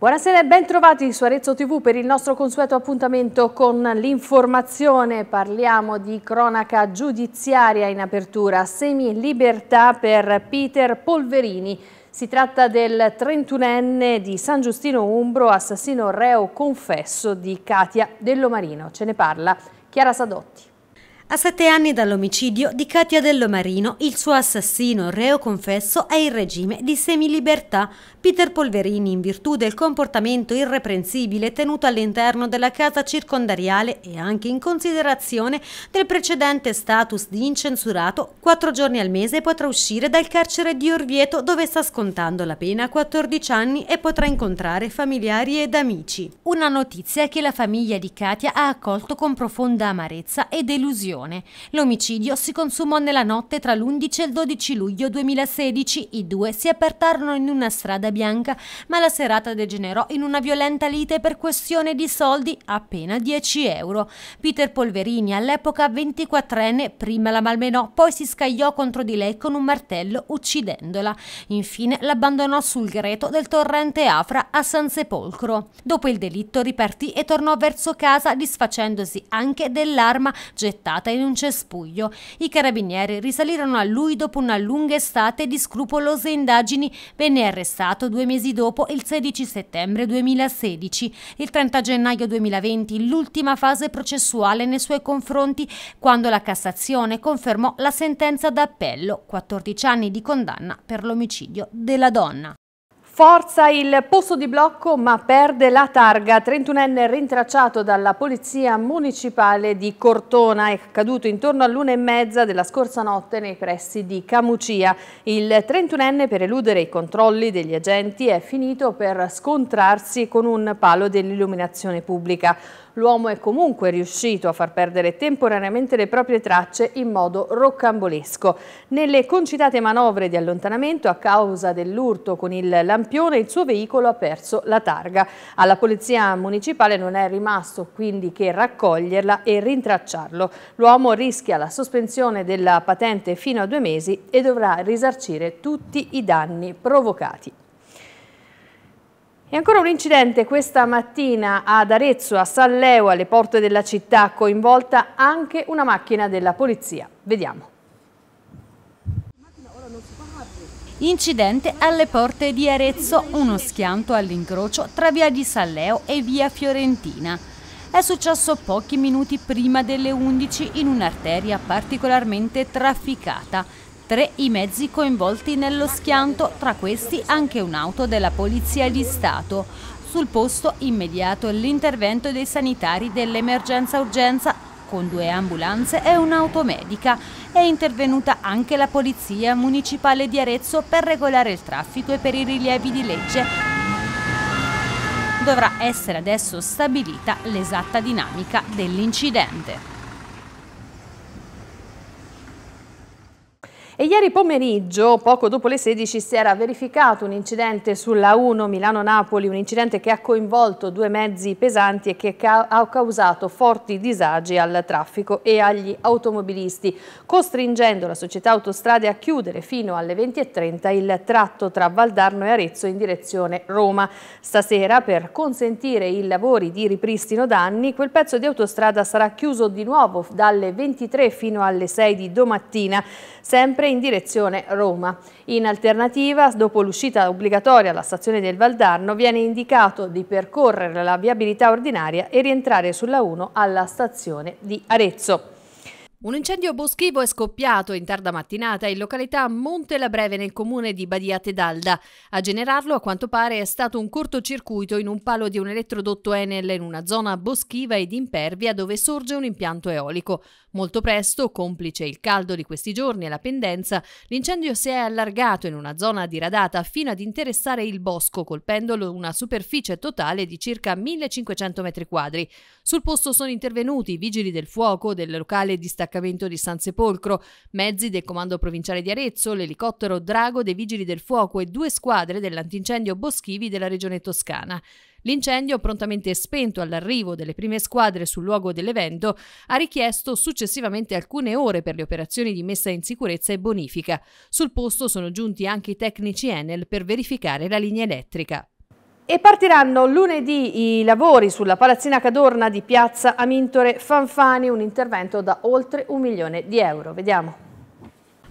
Buonasera e ben trovati su Arezzo TV per il nostro consueto appuntamento con l'informazione. Parliamo di cronaca giudiziaria in apertura, semi-libertà per Peter Polverini. Si tratta del 31enne di San Giustino Umbro, assassino reo confesso di Katia Dellomarino. Ce ne parla Chiara Sadotti. A sette anni dall'omicidio di Katia Dellomarino, il suo assassino reo confesso è in regime di semilibertà. Peter Polverini, in virtù del comportamento irreprensibile tenuto all'interno della casa circondariale e anche in considerazione del precedente status di incensurato, quattro giorni al mese potrà uscire dal carcere di Orvieto dove sta scontando la pena a 14 anni e potrà incontrare familiari ed amici. Una notizia che la famiglia di Katia ha accolto con profonda amarezza e delusione. Corleone. L'omicidio si consumò nella notte tra l'11 e il 12 luglio 2016. I due si apertarono in una strada bianca, ma la serata degenerò in una violenta lite per questione di soldi appena 10 euro. Peter Polverini, all'epoca 24enne, prima la malmenò, poi si scagliò contro di lei con un martello uccidendola. Infine l'abbandonò sul greto del torrente Afra a Sansepolcro. Dopo il delitto ripartì e tornò verso casa disfacendosi anche dell'arma gettata gettata in un cespuglio. I carabinieri risalirono a lui dopo una lunga estate di scrupolose indagini. Venne arrestato due mesi dopo, il 16 settembre 2016. Il 30 gennaio 2020, l'ultima fase processuale nei suoi confronti, quando la Cassazione confermò la sentenza d'appello, 14 anni di condanna per l'omicidio della donna. Forza il posto di blocco ma perde la targa. 31enne rintracciato dalla polizia municipale di Cortona è caduto intorno all'una e mezza della scorsa notte nei pressi di Camucia. Il 31enne per eludere i controlli degli agenti è finito per scontrarsi con un palo dell'illuminazione pubblica l'uomo è comunque riuscito a far perdere temporaneamente le proprie tracce in modo roccambolesco. Nelle concitate manovre di allontanamento a causa dell'urto con il lampione il suo veicolo ha perso la targa. Alla polizia municipale non è rimasto quindi che raccoglierla e rintracciarlo. L'uomo rischia la sospensione della patente fino a due mesi e dovrà risarcire tutti i danni provocati. E ancora un incidente questa mattina ad Arezzo, a San Leo, alle porte della città, coinvolta anche una macchina della polizia. Vediamo. Incidente alle porte di Arezzo, uno schianto all'incrocio tra via di San Leo e via Fiorentina. È successo pochi minuti prima delle 11 in un'arteria particolarmente trafficata Tre i mezzi coinvolti nello schianto, tra questi anche un'auto della Polizia di Stato. Sul posto immediato l'intervento dei sanitari dell'emergenza urgenza con due ambulanze e un'auto medica. È intervenuta anche la Polizia Municipale di Arezzo per regolare il traffico e per i rilievi di legge dovrà essere adesso stabilita l'esatta dinamica dell'incidente. E ieri pomeriggio, poco dopo le 16, si era verificato un incidente sulla 1 Milano-Napoli, un incidente che ha coinvolto due mezzi pesanti e che ca ha causato forti disagi al traffico e agli automobilisti, costringendo la società autostrade a chiudere fino alle 20.30 il tratto tra Valdarno e Arezzo in direzione Roma. Stasera, per consentire i lavori di ripristino danni, quel pezzo di autostrada sarà chiuso di nuovo dalle 23 fino alle 6 di domattina, sempre in direzione Roma. In alternativa, dopo l'uscita obbligatoria alla stazione del Valdarno, viene indicato di percorrere la viabilità ordinaria e rientrare sulla 1 alla stazione di Arezzo. Un incendio boschivo è scoppiato in tarda mattinata in località Monte la Breve nel comune di Badia Tedalda. A generarlo, a quanto pare, è stato un cortocircuito in un palo di un elettrodotto Enel in una zona boschiva ed impervia dove sorge un impianto eolico. Molto presto, complice il caldo di questi giorni e la pendenza, l'incendio si è allargato in una zona diradata fino ad interessare il bosco, colpendolo una superficie totale di circa 1500 m2. Sul posto sono intervenuti i vigili del fuoco del locale distaccamento di San Sepolcro, mezzi del comando provinciale di Arezzo, l'elicottero Drago dei vigili del fuoco e due squadre dell'antincendio Boschivi della regione toscana. L'incendio, prontamente spento all'arrivo delle prime squadre sul luogo dell'evento, ha richiesto successivamente alcune ore per le operazioni di messa in sicurezza e bonifica. Sul posto sono giunti anche i tecnici Enel per verificare la linea elettrica. E partiranno lunedì i lavori sulla palazzina Cadorna di piazza Amintore Fanfani, un intervento da oltre un milione di euro. Vediamo.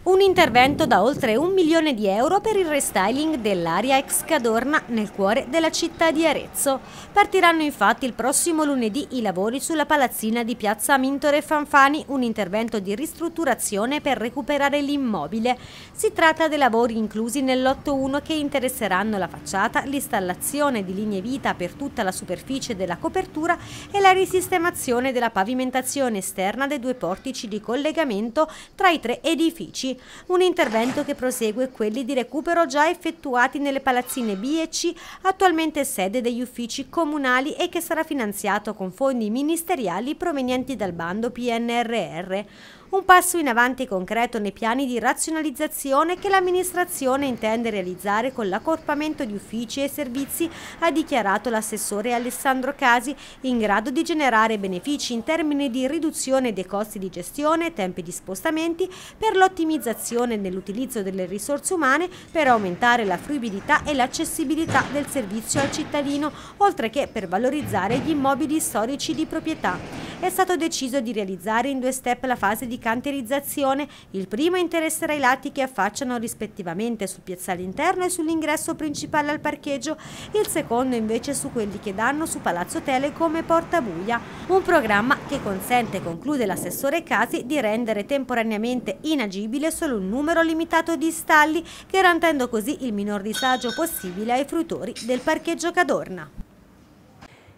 Un intervento da oltre un milione di euro per il restyling dell'area ex Cadorna nel cuore della città di Arezzo. Partiranno infatti il prossimo lunedì i lavori sulla palazzina di piazza Mintore Fanfani, un intervento di ristrutturazione per recuperare l'immobile. Si tratta dei lavori inclusi nell'otto 1 che interesseranno la facciata, l'installazione di linee vita per tutta la superficie della copertura e la risistemazione della pavimentazione esterna dei due portici di collegamento tra i tre edifici c, un intervento che prosegue quelli di recupero già effettuati nelle palazzine B e C, attualmente sede degli uffici comunali e che sarà finanziato con fondi ministeriali provenienti dal bando PNRR un passo in avanti concreto nei piani di razionalizzazione che l'amministrazione intende realizzare con l'accorpamento di uffici e servizi, ha dichiarato l'assessore Alessandro Casi, in grado di generare benefici in termini di riduzione dei costi di gestione, tempi di spostamenti, per l'ottimizzazione nell'utilizzo delle risorse umane, per aumentare la fruibilità e l'accessibilità del servizio al cittadino, oltre che per valorizzare gli immobili storici di proprietà. È stato deciso di realizzare in due step la fase di canterizzazione, il primo interesserà i lati che affacciano rispettivamente sul piazzale interno e sull'ingresso principale al parcheggio, il secondo invece su quelli che danno su Palazzo Telecom e Porta Buia. Un programma che consente, conclude l'assessore Casi, di rendere temporaneamente inagibile solo un numero limitato di stalli, garantendo così il minor disagio possibile ai fruttori del parcheggio Cadorna.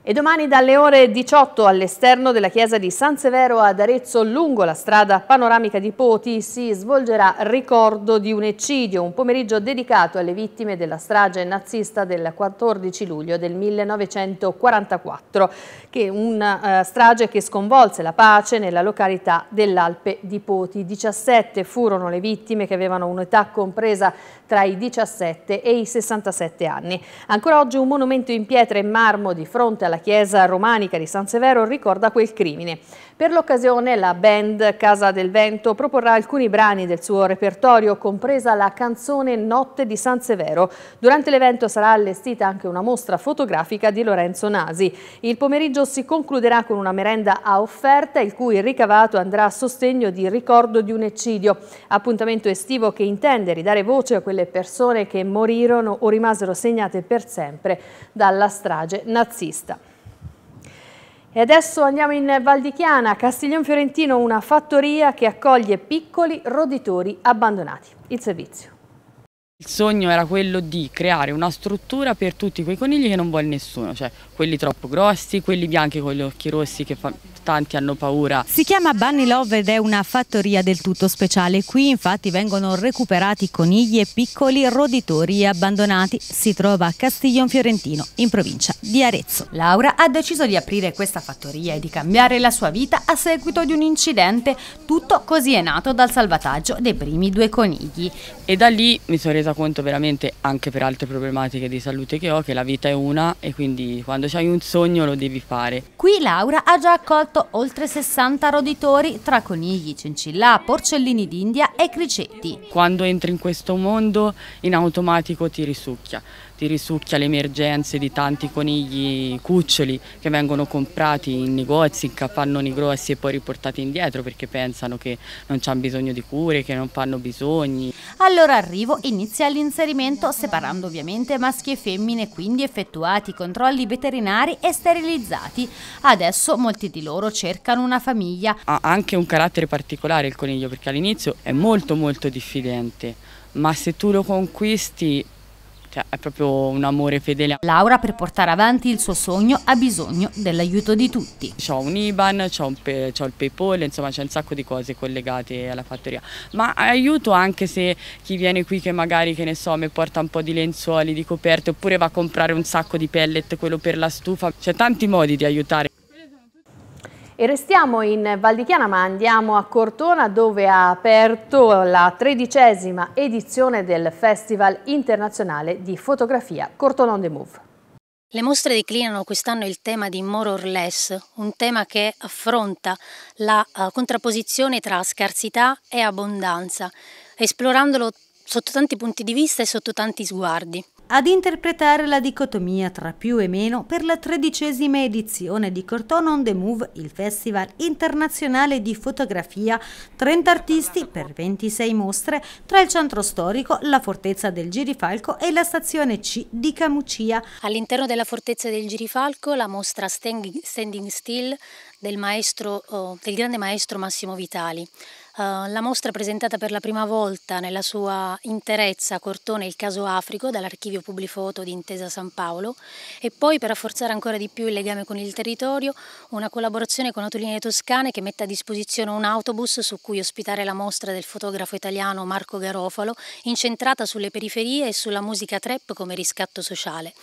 E domani dalle ore 18 all'esterno della chiesa di San Severo ad Arezzo, lungo la strada panoramica di Poti, si svolgerà ricordo di un eccidio, un pomeriggio dedicato alle vittime della strage nazista del 14 luglio del 1944, che una uh, eh, strage che sconvolse la pace nella località dell'Alpe di Poti. 17 furono le vittime che avevano un'età compresa tra i 17 e i 67 anni. Ancora oggi un monumento in pietra e marmo di fronte alla la chiesa romanica di San Severo ricorda quel crimine. Per l'occasione la band Casa del Vento proporrà alcuni brani del suo repertorio, compresa la canzone Notte di San Severo. Durante l'evento sarà allestita anche una mostra fotografica di Lorenzo Nasi. Il pomeriggio si concluderà con una merenda a offerta, il cui ricavato andrà a sostegno di ricordo di un eccidio. Appuntamento estivo che intende ridare voce a quelle persone che morirono o rimasero segnate per sempre dalla strage nazista. E adesso andiamo in Val di Chiana, Castiglion Fiorentino, una fattoria che accoglie piccoli roditori abbandonati. Il servizio. Il sogno era quello di creare una struttura per tutti quei conigli che non vuole nessuno, cioè quelli troppo grossi, quelli bianchi con gli occhi rossi che fa tanti hanno paura. Si chiama Bunny Love ed è una fattoria del tutto speciale. Qui infatti vengono recuperati conigli e piccoli roditori abbandonati. Si trova a Castiglion Fiorentino, in provincia di Arezzo. Laura ha deciso di aprire questa fattoria e di cambiare la sua vita a seguito di un incidente. Tutto così è nato dal salvataggio dei primi due conigli. E da lì mi sono resa conto veramente anche per altre problematiche di salute che ho che la vita è una e quindi quando c'hai un sogno lo devi fare. Qui Laura ha già accolto prodotto oltre 60 roditori tra conigli, cincillà, porcellini d'India e cricetti. Quando entri in questo mondo in automatico ti risucchia, ti risucchia le emergenze di tanti conigli cuccioli che vengono comprati in negozi, in capannoni grossi e poi riportati indietro perché pensano che non c'hanno bisogno di cure, che non fanno bisogni. Allora arrivo inizia l'inserimento separando ovviamente maschi e femmine, quindi effettuati controlli veterinari e sterilizzati. Adesso molti di loro loro cercano una famiglia. Ha anche un carattere particolare il coniglio perché all'inizio è molto molto diffidente, ma se tu lo conquisti cioè, è proprio un amore fedele. Laura per portare avanti il suo sogno ha bisogno dell'aiuto di tutti. C'ho un IBAN, c'ho, un pe il PayPal, insomma c'è un sacco di cose collegate alla fattoria. Ma aiuto anche se chi viene qui che magari, che ne so, mi porta un po' di lenzuoli, di coperte, oppure va a comprare un sacco di pellet, quello per la stufa. C'è tanti modi di aiutare. E restiamo in Val di Chiana ma andiamo a Cortona dove ha aperto la tredicesima edizione del Festival Internazionale di Fotografia Cortona on the Move. Le mostre declinano quest'anno il tema di More or Less, un tema che affronta la eh, contrapposizione tra scarsità e abbondanza, esplorandolo sotto tanti punti di vista e sotto tanti sguardi ad interpretare la dicotomia tra più e meno per la tredicesima edizione di Corton on the Move, il Festival Internazionale di Fotografia, 30 artisti per 26 mostre tra il centro storico, la fortezza del Girifalco e la stazione C di Camucia. All'interno della fortezza del Girifalco la mostra Standing Still del, maestro, oh, del grande maestro Massimo Vitali. Eh, la mostra presentata per la prima volta nella sua interezza a Cortone il caso Africo dall'archivio Publifoto di Intesa San Paolo e poi per rafforzare ancora di più il legame con il territorio una collaborazione con Autolinee Toscane che mette a disposizione un autobus su cui ospitare la mostra del fotografo italiano Marco Garofalo incentrata sulle periferie e sulla musica trap come riscatto sociale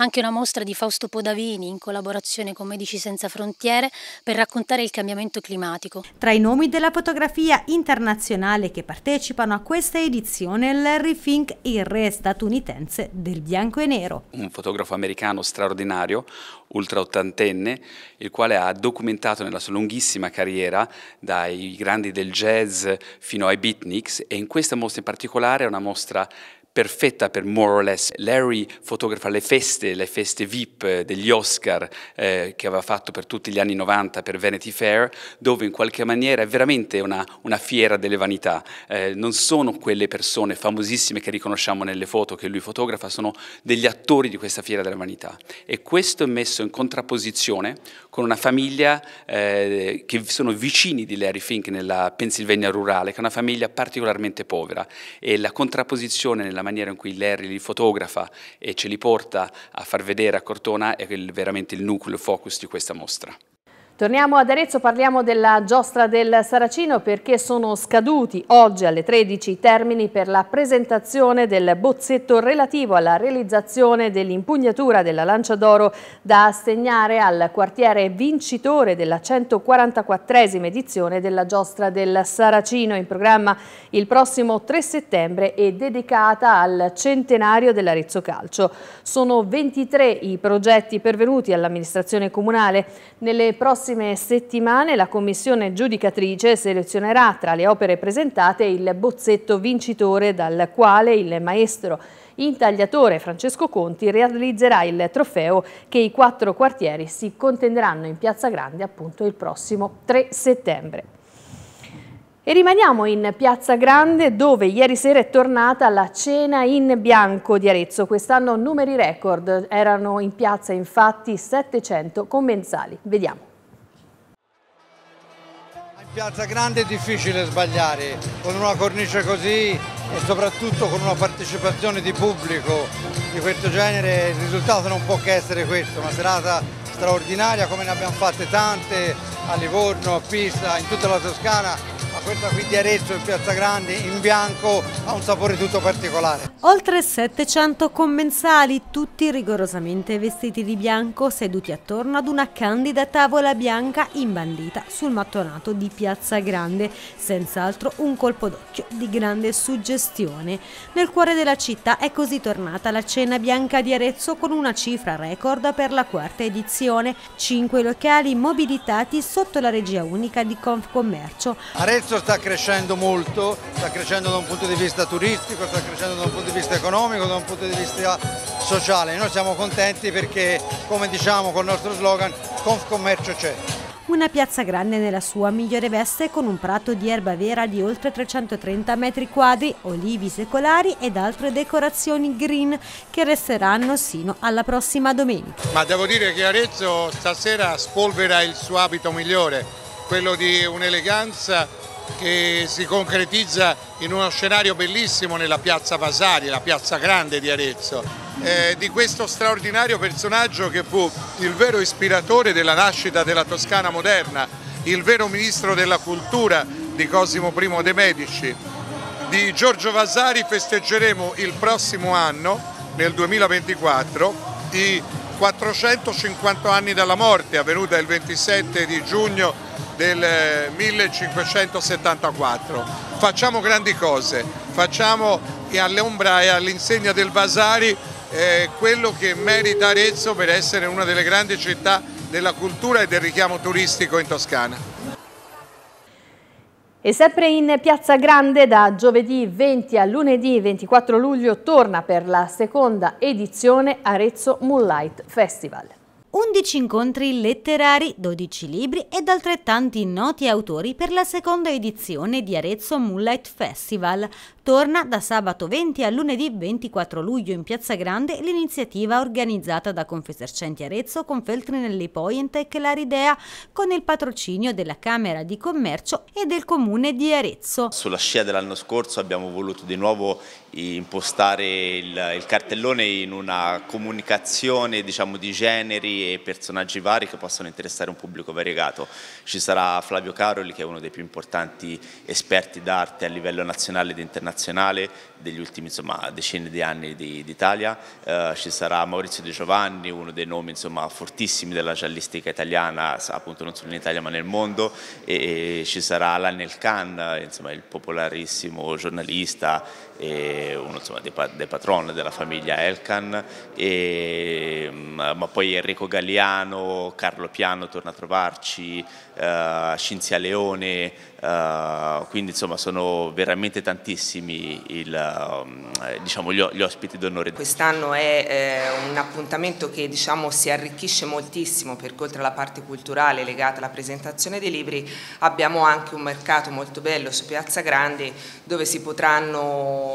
anche una mostra di Fausto Podavini in collaborazione con Medici Senza Frontiere per raccontare il cambiamento climatico. Tra i nomi della fotografia internazionale che partecipano a questa edizione Larry Fink, il re statunitense del bianco e nero. Un fotografo americano straordinario, ultra ottantenne, il quale ha documentato nella sua lunghissima carriera dai grandi del jazz fino ai beatniks e in questa mostra in particolare è una mostra perfetta per more or less. Larry fotografa le feste, le feste VIP eh, degli Oscar eh, che aveva fatto per tutti gli anni 90 per Vanity Fair, dove in qualche maniera è veramente una, una fiera delle vanità. Eh, non sono quelle persone famosissime che riconosciamo nelle foto che lui fotografa, sono degli attori di questa fiera delle vanità. E questo è messo in contrapposizione con una famiglia eh, che sono vicini di Larry Fink nella Pennsylvania rurale, che è una famiglia particolarmente povera. E la contrapposizione nella la maniera in cui Larry li fotografa e ce li porta a far vedere a Cortona è veramente il nucleo, focus di questa mostra. Torniamo ad Arezzo, parliamo della giostra del Saracino perché sono scaduti oggi alle 13 i termini per la presentazione del bozzetto relativo alla realizzazione dell'impugnatura della Lancia d'Oro da assegnare al quartiere vincitore della 144esima edizione della giostra del Saracino in programma il prossimo 3 settembre e dedicata al centenario dell'Arezzo Calcio. Sono 23 i progetti pervenuti all'amministrazione comunale. Nelle prossime prossime settimane la commissione giudicatrice selezionerà tra le opere presentate il bozzetto vincitore dal quale il maestro intagliatore Francesco Conti realizzerà il trofeo che i quattro quartieri si contenderanno in Piazza Grande appunto il prossimo 3 settembre. E rimaniamo in Piazza Grande dove ieri sera è tornata la cena in bianco di Arezzo. Quest'anno numeri record, erano in piazza infatti 700 commensali. Vediamo. Piazza Grande è difficile sbagliare, con una cornice così e soprattutto con una partecipazione di pubblico di questo genere il risultato non può che essere questo, una serata straordinaria come ne abbiamo fatte tante a Livorno, a Pisa, in tutta la Toscana questa qui di Arezzo in Piazza Grande in bianco ha un sapore tutto particolare. Oltre 700 commensali, tutti rigorosamente vestiti di bianco, seduti attorno ad una candida tavola bianca imbandita sul mattonato di Piazza Grande, senz'altro un colpo d'occhio di grande suggestione. Nel cuore della città è così tornata la cena bianca di Arezzo con una cifra record per la quarta edizione, Cinque locali mobilitati sotto la regia unica di Confcommercio. Arezzo Arezzo sta crescendo molto, sta crescendo da un punto di vista turistico, sta crescendo da un punto di vista economico, da un punto di vista sociale. Noi siamo contenti perché, come diciamo col nostro slogan, Confcommercio c'è. Una piazza grande nella sua migliore veste con un prato di erba vera di oltre 330 metri quadri, olivi secolari ed altre decorazioni green che resteranno sino alla prossima domenica. Ma devo dire che Arezzo stasera spolvera il suo abito migliore, quello di un'eleganza che si concretizza in uno scenario bellissimo nella piazza Vasari, la piazza grande di Arezzo, eh, di questo straordinario personaggio che fu il vero ispiratore della nascita della Toscana moderna, il vero ministro della cultura di Cosimo I de' Medici. Di Giorgio Vasari festeggeremo il prossimo anno, nel 2024, i 450 anni dalla morte avvenuta il 27 di giugno del 1574. Eh, facciamo grandi cose, facciamo eh, all'ombra e all'insegna del Vasari eh, quello che merita Arezzo per essere una delle grandi città della cultura e del richiamo turistico in Toscana. E sempre in Piazza Grande da giovedì 20 a lunedì 24 luglio torna per la seconda edizione Arezzo Moonlight Festival. 11 incontri letterari, 12 libri ed altrettanti noti autori per la seconda edizione di Arezzo Moonlight Festival, Torna da sabato 20 a lunedì 24 luglio in Piazza Grande l'iniziativa organizzata da Confesercenti Arezzo, con Feltrinelli Point e Claridea con il patrocinio della Camera di Commercio e del Comune di Arezzo. Sulla scia dell'anno scorso abbiamo voluto di nuovo impostare il, il cartellone in una comunicazione diciamo, di generi e personaggi vari che possono interessare un pubblico variegato. Ci sarà Flavio Caroli che è uno dei più importanti esperti d'arte a livello nazionale ed internazionale nazionale degli ultimi insomma, decine di anni d'Italia, eh, ci sarà Maurizio Di Giovanni, uno dei nomi insomma, fortissimi della giallistica italiana, appunto non solo in Italia ma nel mondo, e, e ci sarà Lanel Khan, insomma, il popolarissimo giornalista uno insomma, dei, dei, patron della famiglia Elkan, e, ma poi Enrico Galliano, Carlo Piano torna a trovarci, eh, Cinzia Leone, eh, quindi insomma sono veramente tantissimi il, ehm, diciamo, gli, gli, ospiti d'onore. Quest'anno è eh, un appuntamento che diciamo, si arricchisce moltissimo perché oltre alla parte culturale legata alla presentazione dei libri abbiamo anche un mercato molto bello su Piazza Grande dove si potranno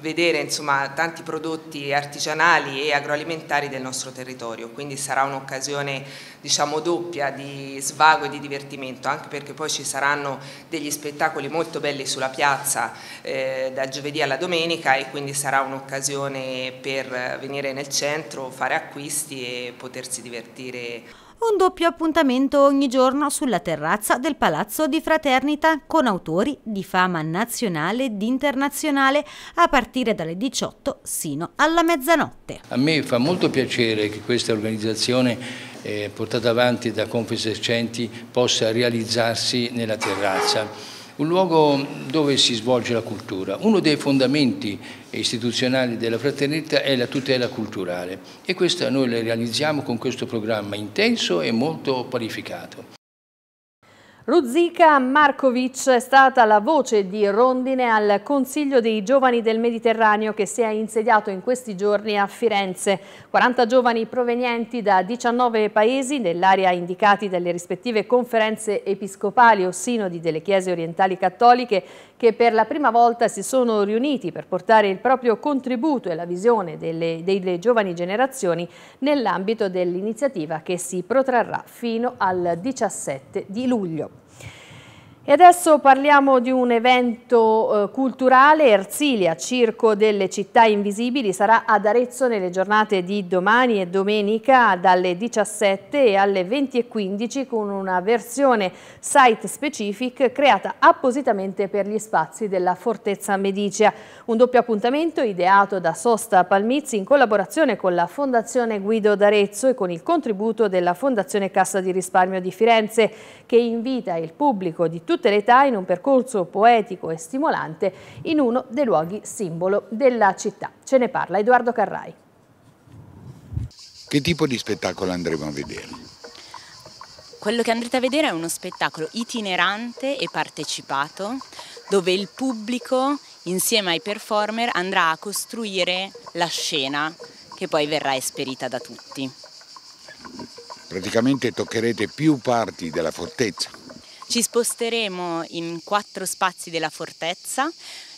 vedere insomma, tanti prodotti artigianali e agroalimentari del nostro territorio, quindi sarà un'occasione diciamo, doppia di svago e di divertimento, anche perché poi ci saranno degli spettacoli molto belli sulla piazza eh, da giovedì alla domenica e quindi sarà un'occasione per venire nel centro, fare acquisti e potersi divertire un doppio appuntamento ogni giorno sulla terrazza del Palazzo di Fraternita con autori di fama nazionale ed internazionale a partire dalle 18 sino alla mezzanotte. A me fa molto piacere che questa organizzazione eh, portata avanti da Confesercenti possa realizzarsi nella terrazza un luogo dove si svolge la cultura. Uno dei fondamenti istituzionali della fraternità è la tutela culturale e questa noi la realizziamo con questo programma intenso e molto parificato. Ruzica Markovic è stata la voce di Rondine al Consiglio dei Giovani del Mediterraneo che si è insediato in questi giorni a Firenze. 40 giovani provenienti da 19 paesi nell'area indicati dalle rispettive conferenze episcopali o sinodi delle chiese orientali cattoliche che per la prima volta si sono riuniti per portare il proprio contributo e la visione delle, delle giovani generazioni nell'ambito dell'iniziativa che si protrarrà fino al 17 di luglio. E adesso parliamo di un evento eh, culturale, Erzilia, Circo delle Città Invisibili, sarà ad Arezzo nelle giornate di domani e domenica dalle 17 alle 20.15 con una versione site specific creata appositamente per gli spazi della Fortezza Medicea. Un doppio appuntamento ideato da Sosta Palmizzi in collaborazione con la Fondazione Guido d'Arezzo e con il contributo della Fondazione Cassa di Risparmio di Firenze che invita il pubblico di tutti tutte le età in un percorso poetico e stimolante in uno dei luoghi simbolo della città. Ce ne parla Edoardo Carrai. Che tipo di spettacolo andremo a vedere? Quello che andrete a vedere è uno spettacolo itinerante e partecipato dove il pubblico insieme ai performer andrà a costruire la scena che poi verrà esperita da tutti. Praticamente toccherete più parti della fortezza. Ci sposteremo in quattro spazi della fortezza.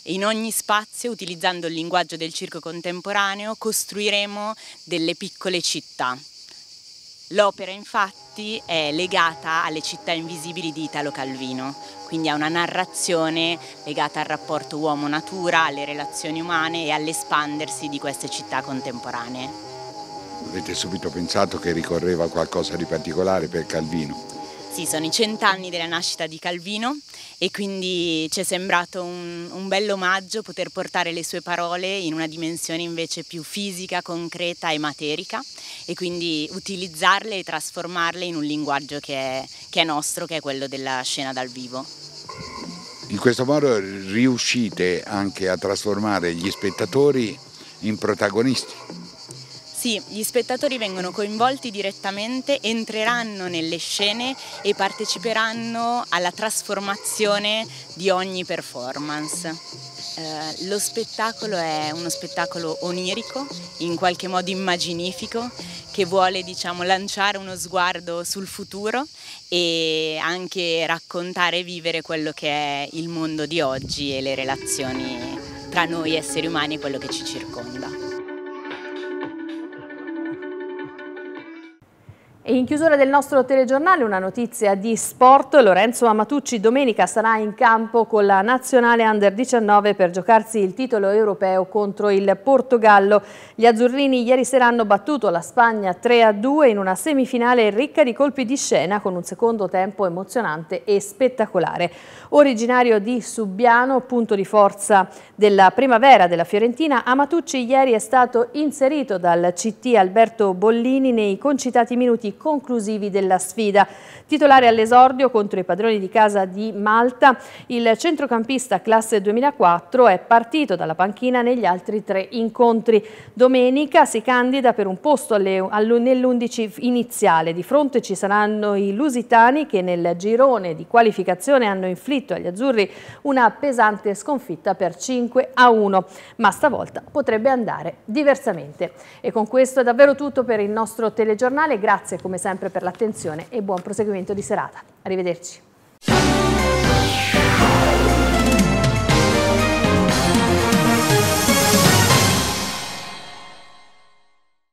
In ogni spazio, utilizzando il linguaggio del circo contemporaneo, costruiremo delle piccole città. L'opera infatti è legata alle città invisibili di Italo Calvino, quindi ha una narrazione legata al rapporto uomo-natura, alle relazioni umane e all'espandersi di queste città contemporanee. Avete subito pensato che ricorreva a qualcosa di particolare per Calvino? Sì, sono i cent'anni della nascita di Calvino e quindi ci è sembrato un, un bel omaggio poter portare le sue parole in una dimensione invece più fisica, concreta e materica e quindi utilizzarle e trasformarle in un linguaggio che è, che è nostro, che è quello della scena dal vivo. In questo modo riuscite anche a trasformare gli spettatori in protagonisti. Sì, gli spettatori vengono coinvolti direttamente, entreranno nelle scene e parteciperanno alla trasformazione di ogni performance. Eh, lo spettacolo è uno spettacolo onirico, in qualche modo immaginifico, che vuole diciamo, lanciare uno sguardo sul futuro e anche raccontare e vivere quello che è il mondo di oggi e le relazioni tra noi esseri umani e quello che ci circonda. E in chiusura del nostro telegiornale una notizia di sport, Lorenzo Amatucci domenica sarà in campo con la nazionale under 19 per giocarsi il titolo europeo contro il Portogallo. Gli azzurrini ieri sera hanno battuto la Spagna 3-2 in una semifinale ricca di colpi di scena con un secondo tempo emozionante e spettacolare. Originario di Subiano, punto di forza della primavera della Fiorentina, Amatucci ieri è stato inserito dal CT Alberto Bollini nei concitati minuti conclusivi della sfida. Titolare all'esordio contro i padroni di casa di Malta, il centrocampista classe 2004 è partito dalla panchina negli altri tre incontri. Domenica si candida per un posto nell'11 iniziale. Di fronte ci saranno i lusitani che nel girone di qualificazione hanno inflitto agli azzurri una pesante sconfitta per 5 a 1, ma stavolta potrebbe andare diversamente. E con questo è davvero tutto per il nostro telegiornale. Grazie comunque come sempre per l'attenzione e buon proseguimento di serata. Arrivederci.